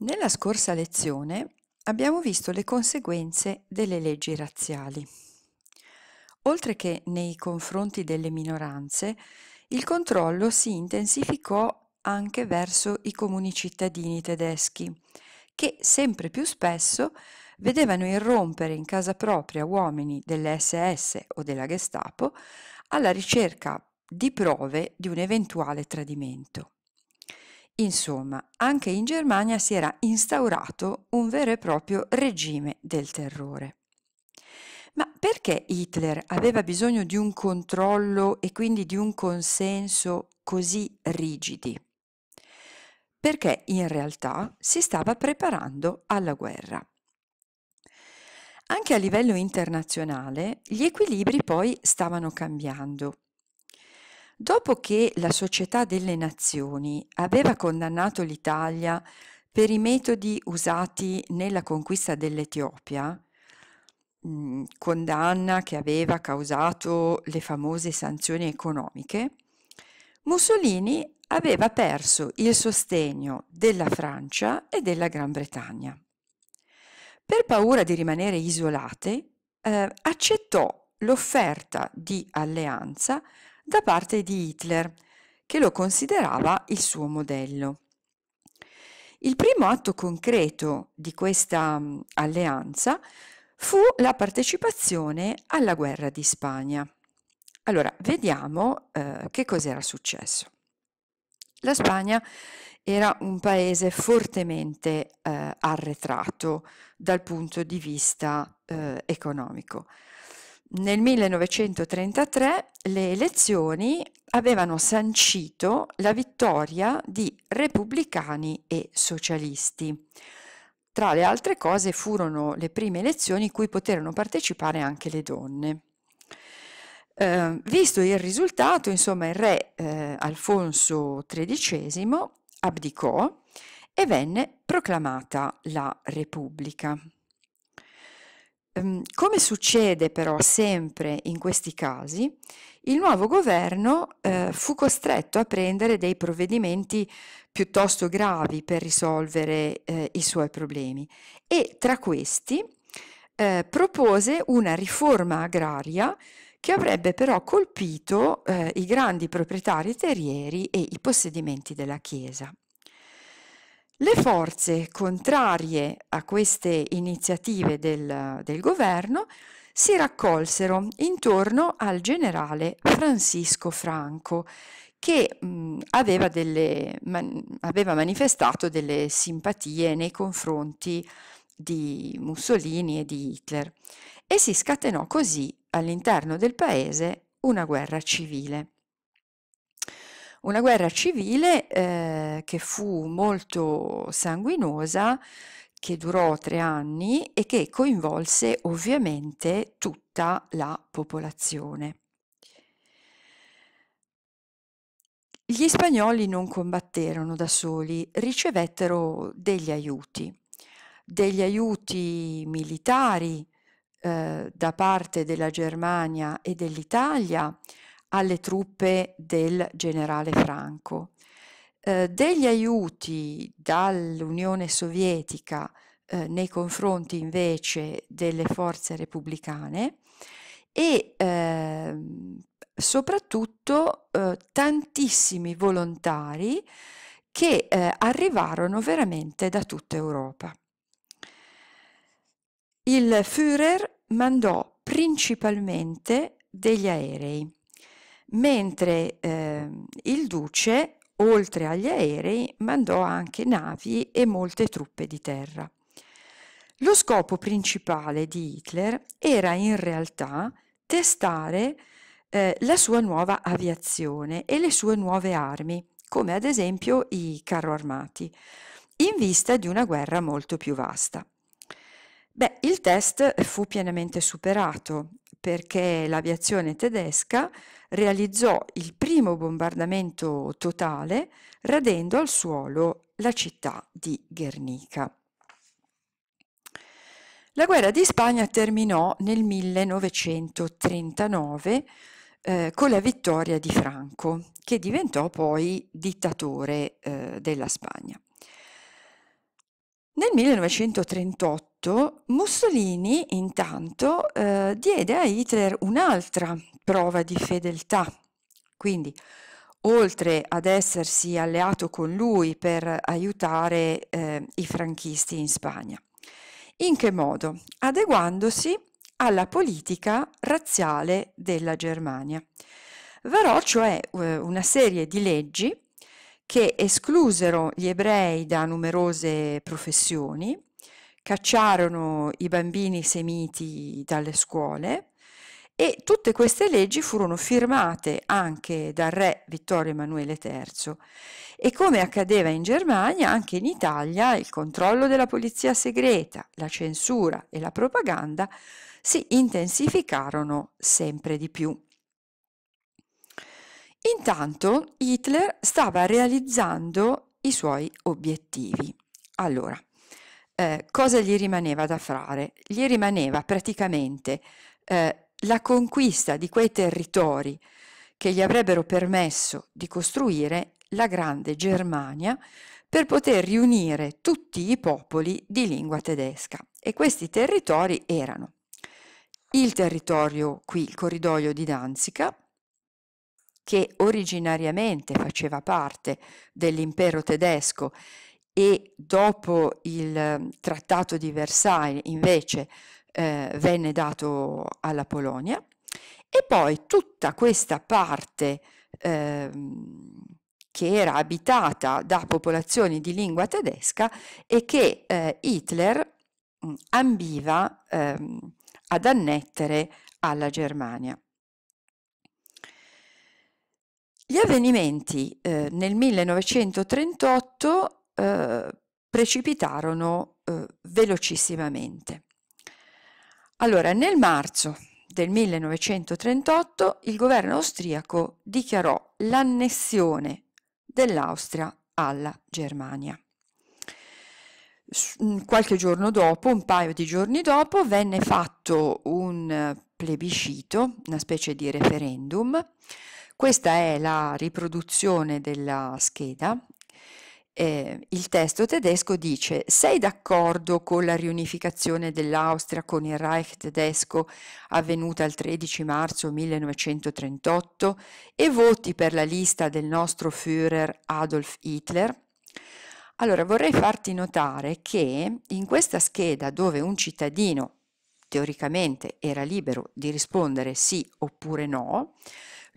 Nella scorsa lezione abbiamo visto le conseguenze delle leggi razziali. Oltre che nei confronti delle minoranze, il controllo si intensificò anche verso i comuni cittadini tedeschi, che sempre più spesso vedevano irrompere in casa propria uomini dell'SS o della Gestapo alla ricerca di prove di un eventuale tradimento. Insomma, anche in Germania si era instaurato un vero e proprio regime del terrore. Ma perché Hitler aveva bisogno di un controllo e quindi di un consenso così rigidi? Perché in realtà si stava preparando alla guerra. Anche a livello internazionale gli equilibri poi stavano cambiando Dopo che la Società delle Nazioni aveva condannato l'Italia per i metodi usati nella conquista dell'Etiopia, mm, condanna che aveva causato le famose sanzioni economiche, Mussolini aveva perso il sostegno della Francia e della Gran Bretagna. Per paura di rimanere isolate, eh, accettò l'offerta di alleanza da parte di Hitler, che lo considerava il suo modello. Il primo atto concreto di questa mm, alleanza fu la partecipazione alla guerra di Spagna. Allora, vediamo eh, che cos'era successo. La Spagna era un paese fortemente eh, arretrato dal punto di vista eh, economico nel 1933 le elezioni avevano sancito la vittoria di repubblicani e socialisti. Tra le altre cose furono le prime elezioni cui poterono partecipare anche le donne. Eh, visto il risultato, insomma, il re eh, Alfonso XIII abdicò e venne proclamata la Repubblica. Ehm, come succede però sempre in questi casi, il nuovo governo eh, fu costretto a prendere dei provvedimenti piuttosto gravi per risolvere eh, i suoi problemi e tra questi eh, propose una riforma agraria che avrebbe però colpito eh, i grandi proprietari terrieri e i possedimenti della Chiesa. Le forze contrarie a queste iniziative del, del governo si raccolsero intorno al generale Francisco Franco, che mh, aveva, delle, man, aveva, manifestato delle simpatie nei confronti di Mussolini e di Hitler e si scatenò così all'interno del paese una guerra civile una guerra civile eh, che fu molto sanguinosa, che durò tre anni e che coinvolse ovviamente tutta la popolazione. Gli spagnoli non combatterono da soli, ricevettero degli aiuti, degli aiuti militari eh, da parte della Germania e dell'Italia, alle truppe del generale Franco. Eh, degli aiuti dall'Unione Sovietica eh, nei confronti invece delle forze repubblicane e ehm, eh, soprattutto tantissimi volontari che eh, arrivarono veramente da tutta Europa. Il Führer mandò principalmente degli aerei mentre eh, il duce, oltre agli aerei, mandò anche navi e molte truppe di terra. Lo scopo principale di Hitler era in realtà testare eh, la sua nuova aviazione e le sue nuove armi, come ad esempio i carro armati, in vista di una guerra molto più vasta. Beh, il test fu pienamente superato perché l'aviazione tedesca realizzò il primo bombardamento totale radendo al suolo la città di Guernica. La guerra di Spagna terminò nel 1939 eh, con la vittoria di Franco, che diventò poi dittatore eh, della Spagna. Nel 1938 Mussolini intanto eh, diede a Hitler un'altra prova di fedeltà, quindi oltre ad essersi alleato con lui per aiutare eh, i franchisti in Spagna. In che modo? Adeguandosi alla politica razziale della Germania. Varò cioè eh, una serie di leggi che esclusero gli ebrei da numerose professioni, cacciarono i bambini semiti dalle scuole e tutte queste leggi furono firmate anche dal re Vittorio Emanuele III e come accadeva in Germania anche in Italia il controllo della polizia segreta, la censura e la propaganda si intensificarono sempre di più. Intanto Hitler stava realizzando i suoi obiettivi. Allora, eh, cosa gli rimaneva da fare? Gli rimaneva praticamente eh, la conquista di quei territori che gli avrebbero permesso di costruire la grande Germania per poter riunire tutti i popoli di lingua tedesca. E questi territori erano il territorio qui, il corridoio di Danzica, che originariamente faceva parte dell'impero tedesco e dopo il ehm, trattato di Versailles invece eh, venne dato alla Polonia e poi tutta questa parte eh, che era abitata da popolazioni di lingua tedesca e che eh, Hitler ambiva ehm, ad annettere alla Germania. Gli avvenimenti eh, nel 1938 eh, precipitarono eh, velocissimamente. Allora, nel marzo del 1938 il governo austriaco dichiarò l'annessione dell'Austria alla Germania. Mm, qualche giorno dopo, un paio di giorni dopo, venne fatto un plebiscito, una specie di referendum, questa è la riproduzione della scheda. Eh, il testo tedesco dice sei d'accordo con la riunificazione dell'Austria con il Reich tedesco avvenuta il 13 marzo 1938 e voti per la lista del nostro Führer Adolf Hitler? Allora vorrei farti notare che in questa scheda dove un cittadino teoricamente era libero di rispondere sì oppure no,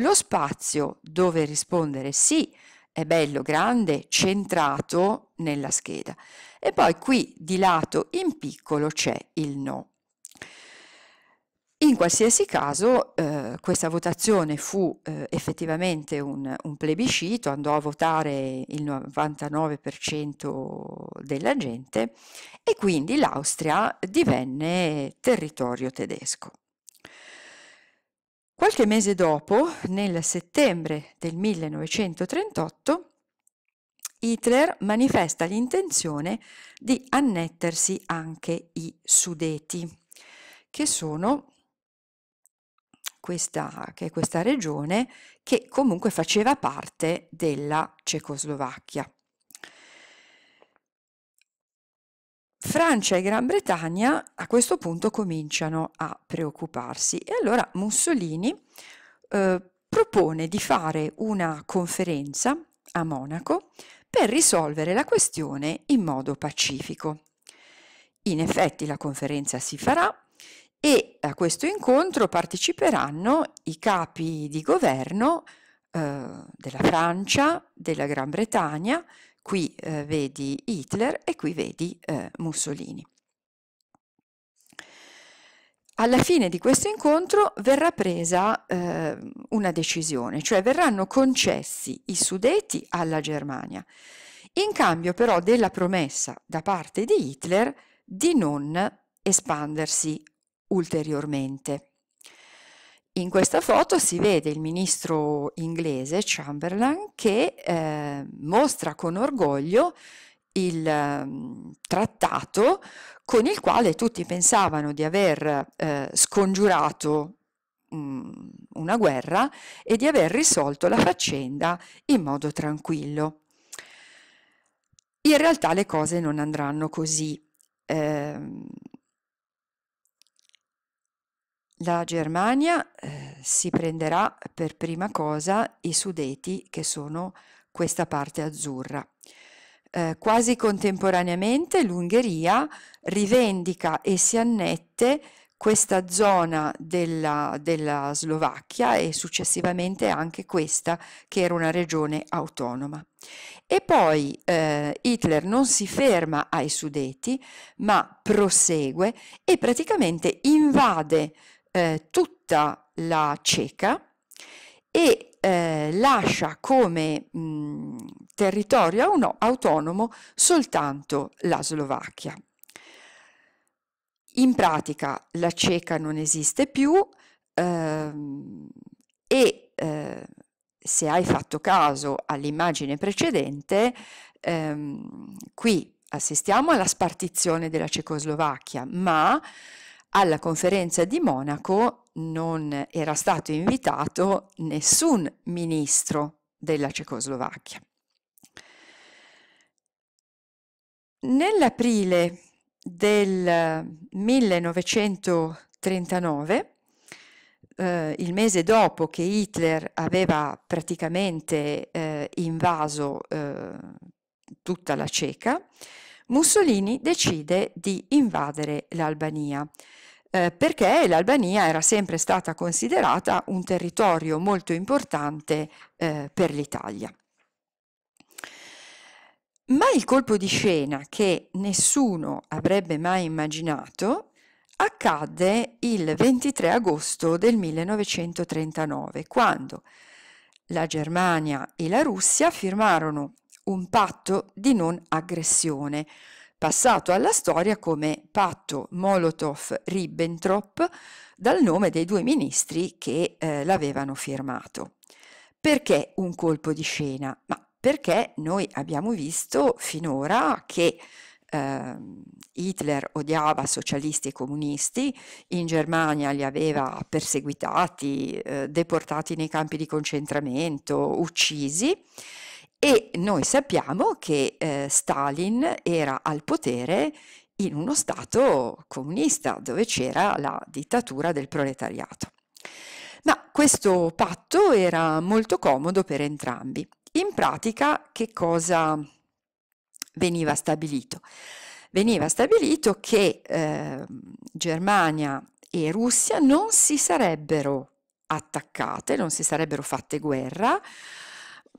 lo spazio dove rispondere sì è bello, grande, centrato nella scheda. E poi qui di lato in piccolo c'è il no. In qualsiasi caso eh, questa votazione fu eh, effettivamente un, un, plebiscito, andò a votare il 99% della gente e quindi l'Austria divenne territorio tedesco. Qualche mese dopo, nel settembre del 1938, Hitler manifesta l'intenzione di annettersi anche i Sudeti, che sono questa, che è questa regione che comunque faceva parte della Cecoslovacchia. Francia e Gran Bretagna a questo punto cominciano a preoccuparsi e allora Mussolini eh, propone di fare una conferenza a Monaco per risolvere la questione in modo pacifico. In effetti la conferenza si farà e a questo incontro parteciperanno i capi di governo eh, della Francia, della Gran Bretagna, qui eh, vedi Hitler e qui vedi eh, Mussolini. Alla fine di questo incontro verrà presa eh, una decisione, cioè verranno concessi i sudeti alla Germania, in cambio però della promessa da parte di Hitler di non espandersi ulteriormente. In questa foto si vede il ministro inglese Chamberlain che eh, mostra con orgoglio il eh, trattato con il quale tutti pensavano di aver eh, scongiurato mh, mm, una guerra e di aver risolto la faccenda in modo tranquillo. In realtà le cose non andranno così. Eh, la Germania eh, si prenderà per prima cosa i Sudeti, che sono questa parte azzurra. Eh, quasi contemporaneamente l'Ungheria rivendica e si annette questa zona della, della Slovacchia e successivamente anche questa che era una regione autonoma. E poi eh, Hitler non si ferma ai Sudeti, ma prosegue e praticamente invade eh, tutta la ceca e eh, lascia come mh, territorio no, autonomo soltanto la Slovacchia. In pratica la ceca non esiste più ehm, e eh, se hai fatto caso all'immagine precedente, ehm, qui assistiamo alla spartizione della Cecoslovacchia, ma alla conferenza di Monaco non era stato invitato nessun ministro della Cecoslovacchia. Nell'aprile del 1939, eh, eh, il mese dopo che Hitler aveva praticamente eh, invaso eh, tutta la Ceca, Mussolini decide di invadere l'Albania. Eh, perché l'Albania era sempre stata considerata un territorio molto importante eh, per l'Italia. Ma il colpo di scena che nessuno avrebbe mai immaginato accadde il 23 agosto del 1939, quando la Germania e la Russia firmarono un patto di non aggressione, passato alla storia come patto Molotov-Ribbentrop dal nome dei due ministri che eh, l'avevano firmato. Perché un colpo di scena? Ma perché noi abbiamo visto finora che eh, Hitler odiava socialisti e comunisti, in Germania li aveva perseguitati, eh, deportati nei campi di concentramento, uccisi e noi sappiamo che eh, Stalin era al potere in uno Stato comunista dove c'era la dittatura del proletariato. Ma questo patto era molto comodo per entrambi. In pratica che cosa veniva stabilito? Veniva stabilito che eh, Germania e Russia non si sarebbero attaccate, non si sarebbero fatte guerra,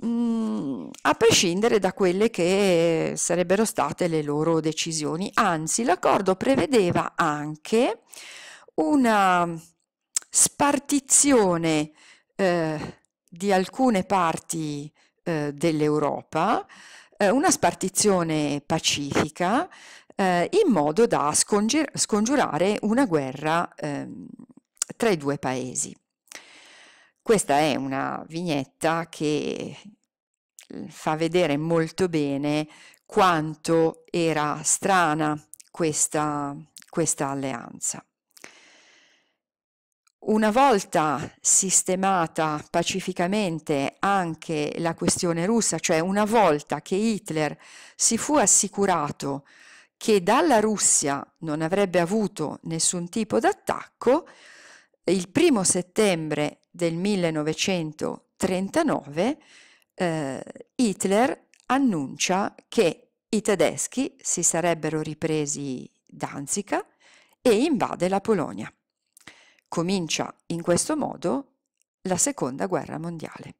mh, mm, a prescindere da quelle che sarebbero state le loro decisioni. Anzi, l'accordo prevedeva anche una spartizione eh, di alcune parti eh, dell'Europa, eh, una spartizione pacifica, eh, in modo da scongiurare una guerra ehm, tra i due paesi. Questa è una vignetta che eh, fa vedere molto bene quanto era strana questa, questa alleanza. Una volta sistemata pacificamente anche la questione russa, cioè una volta che Hitler si fu assicurato che dalla Russia non avrebbe avuto nessun tipo d'attacco, il primo settembre del 1939 eh, Hitler annuncia che i tedeschi si sarebbero ripresi Danzica e invade la Polonia. Comincia in questo modo la seconda guerra mondiale.